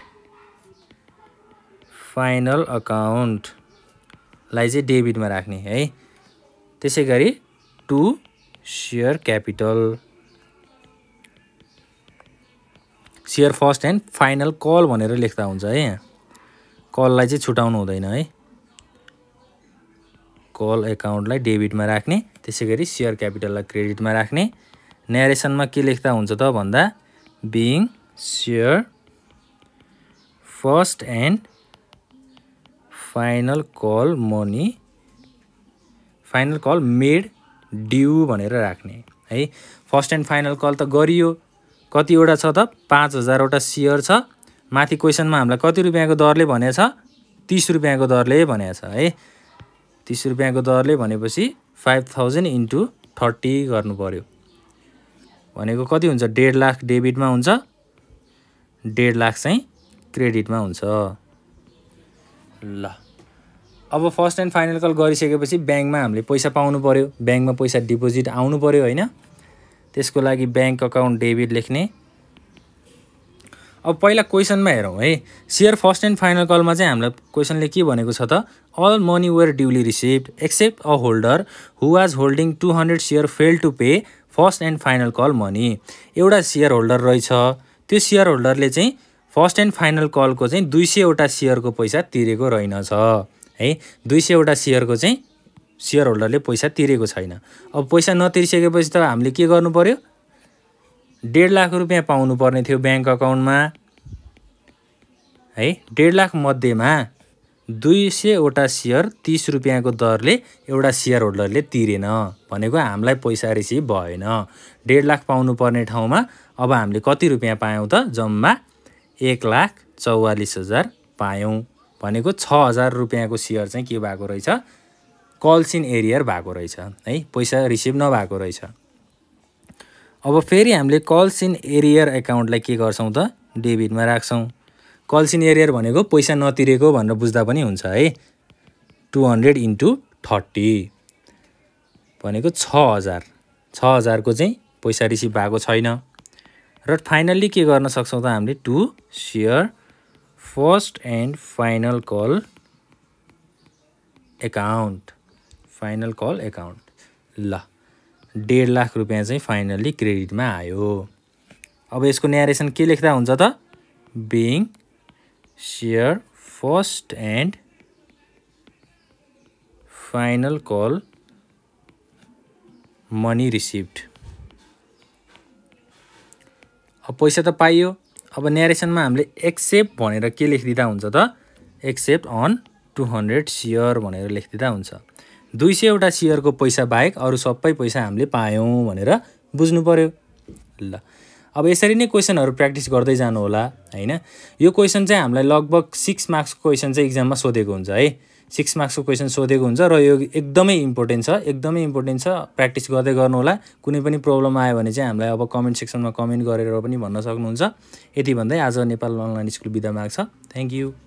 फाइनल अकाउन्टलाई चाहिँ डेबिटमा राख्ने है त्यसै गरी to share capital share first and final call भनेर लेख्दा हुन्छ है यहाँ कललाई चाहिँ छुटाउनु हुँदैन है कल एकाउन्टलाई डेबिटमा राख्ने त्यसै गरी सेयर क्यापिटललाई क्रेडिटमा राख्ने न्यारेसनमा के लेख्दा हुन्छ त भन्दा being share first and final call money final call made due भनेर राख्ने है फर्स्ट एन्ड फाइनल कल त गरियो कतिवटा छ त पाँच हजारवटा सेयर छ माथि क्वेसनमा हामीलाई कति रुपियाँको दरले छ तिस रुपियाँको दरले भनेछ है तिस रुपियाँको दरले भनेपछि फाइभ थाउजन्ड इन्टु थर्टी गर्नु पऱ्यो भनेको कति हुन्छ डेढ लाख डेबिटमा हुन्छ डेढ लाख चाहिँ क्रेडिटमा हुन्छ ल अब फर्स्ट एन्ड फाइनल कल गरिसकेपछि ब्याङ्कमा हामीले पैसा पाउनु पऱ्यो ब्याङ्कमा पैसा डिपोजिट आउनु पऱ्यो होइन त्यसको लागि ब्याङ्क अकाउन्ट डेबिट लेख्ने अब पहिला क्वेसनमा हेरौँ है सेयर फर्स्ट एन्ड फाइनल कलमा चाहिँ हामीलाई क्वेसनले के भनेको छ त all money were duly receive except a holder who was holding two hundred share fail to pay first and final call money एउटा सेयर होल्डर रहेछ त्यो सेयर होल्डरले चाहिँ फर्स्ट एन्ड फाइनल कलको चाहिँ दुई सयवटा सेयरको पैसा तिरेको रहेनछ है दुई सयवटा सेयरको चाहिँ सेयर होल्डरले पैसा तिरेको छैन अब पैसा नतिरिसकेपछि त हामीले के गर्नु पऱ्यो डेढ लाख रुपियाँ पाउनुपर्ने थियो ब्याङ्क अकाउन्टमा है डेढ लाख मध्येमा दुई सयवटा सेयर तिस रुपियाँको दरले एउटा सेयर होल्डरले तिरेन भनेको हामीलाई पैसा रिसिभ भएन डेढ लाख पाउनुपर्ने ठाउँमा अब हामीले कति रुपियाँ पायौँ त जम्मा एक लाख चौवालिस हजार पायौँ भनेको छ हजार रुपियाँको सेयर चाहिँ के भएको रहेछ कल्स इन एरियर भएको रहेछ है पैसा रिसिभ नभएको रहेछ अब फेरि हामीले कल्स इन एरियर एकाउन्टलाई के गर्छौँ त डेबिटमा राख्छौँ कल्स इन एरियर भनेको पैसा नतिरेको भनेर बुझ्दा पनि हुन्छ है टु हन्ड्रेड इन्टु थर्टी भनेको छ हजार छ हजारको चाहिँ पैसा रिसिभ भएको छैन र फाइनल्ली के गर्न सक्छौँ त हामीले to share first and final call account final call account ल डेढ लाख रुपियाँ चाहिँ फाइनल्ली क्रेडिटमा आयो अब यसको न्यारेसन के लेख्दा हुन्छ त being share first and final call money receive अब पैसा त पाइयो अब न्यारेसनमा हामीले एक्सेप्ट भनेर के लेखिदिँदा हुन्छ त except on two hundred share भनेर लेखिदिँदा हुन्छ दुई सयवटा सेयरको पैसा बाहेक अरू सबै पैसा हामीले पायौँ भनेर बुझ्नु पऱ्यो ल अब यसरी नै क्वेसनहरू प्र्याक्टिस गर्दै जानु होला होइन यो क्वेसन चाहिँ हामीलाई लगभग सिक्स मार्क्सको क्वेसन चाहिँ इक्जाममा सोधेको हुन्छ है सिक्स मार्क्सको क्वेसन सोधेको हुन्छ र यो एकदमै इम्पोर्टेन्ट छ एकदमै इम्पोर्टेन्ट छ प्र्याक्टिस गर्दै गर्नु होला कुनै पनि प्रब्लम आयो भने चाहिँ हामीलाई अब कमेन्ट सेक्सनमा कमेन्ट गरेर पनि भन्न सक्नुहुन्छ यति भन्दै आज नेपाल अनलाइन स्कुल बिदा माग्छ थ्याङ्क यू